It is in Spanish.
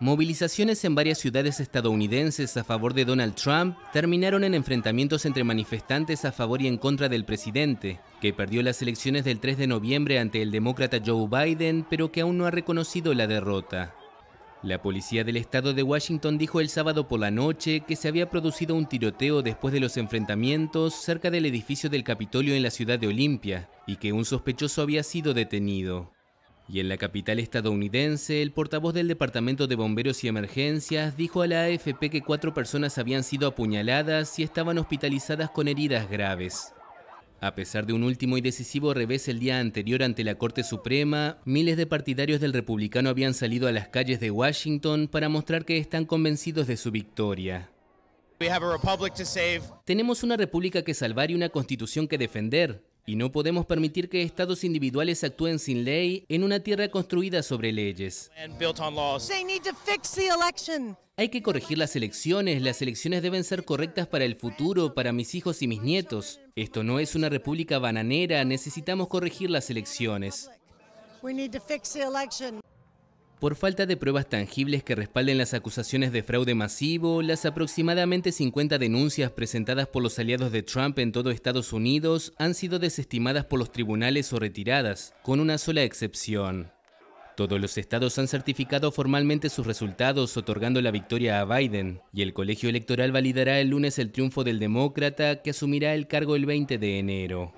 Movilizaciones en varias ciudades estadounidenses a favor de Donald Trump terminaron en enfrentamientos entre manifestantes a favor y en contra del presidente, que perdió las elecciones del 3 de noviembre ante el demócrata Joe Biden, pero que aún no ha reconocido la derrota. La policía del estado de Washington dijo el sábado por la noche que se había producido un tiroteo después de los enfrentamientos cerca del edificio del Capitolio en la ciudad de Olimpia y que un sospechoso había sido detenido. Y en la capital estadounidense, el portavoz del Departamento de Bomberos y Emergencias dijo a la AFP que cuatro personas habían sido apuñaladas y estaban hospitalizadas con heridas graves. A pesar de un último y decisivo revés el día anterior ante la Corte Suprema, miles de partidarios del republicano habían salido a las calles de Washington para mostrar que están convencidos de su victoria. Tenemos una república que salvar y una constitución que defender, y no podemos permitir que estados individuales actúen sin ley en una tierra construida sobre leyes. Hay que corregir las elecciones, las elecciones deben ser correctas para el futuro, para mis hijos y mis nietos. Esto no es una república bananera, necesitamos corregir las elecciones por falta de pruebas tangibles que respalden las acusaciones de fraude masivo, las aproximadamente 50 denuncias presentadas por los aliados de Trump en todo Estados Unidos han sido desestimadas por los tribunales o retiradas, con una sola excepción. Todos los estados han certificado formalmente sus resultados otorgando la victoria a Biden, y el colegio electoral validará el lunes el triunfo del demócrata que asumirá el cargo el 20 de enero.